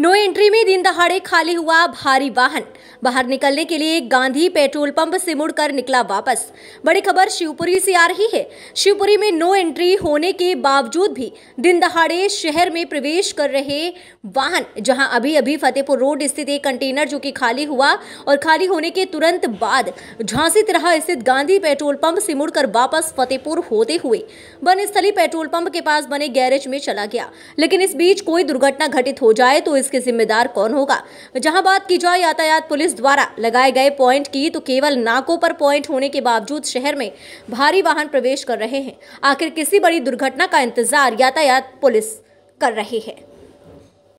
no entry में दिन दहाड़े खाली हुआ भारी वाहन बाहर निकलने के लिए गांधी पेट्रोल पंप से मुड़कर निकला वापस बड़ी खबर शिवपुरी से आ रही है शिवपुरी में नो एंट्री होने के बावजूद भी दिन दहाड़े शहर में प्रवेश कर रहे वाहन जहां अभी अभी फतेहपुर रोड स्थित एक कंटेनर जो कि खाली हुआ और खाली होने के तुरंत बाद झांसी तरह स्थित गांधी पेट्रोल पंप से मुड़कर वापस फतेहपुर होते हुए स्थली पेट्रोल पंप के पास बने गैरेज में चला गया लेकिन इस बीच कोई दुर्घटना घटित हो जाए तो इसके जिम्मेदार कौन होगा जहां बात की जाए यातायात पुलिस द्वारा लगाए गए पॉइंट की तो केवल नाकों पर पॉइंट होने के बावजूद शहर में भारी वाहन प्रवेश कर रहे हैं आखिर किसी बड़ी दुर्घटना का इंतजार यातायात पुलिस कर रही है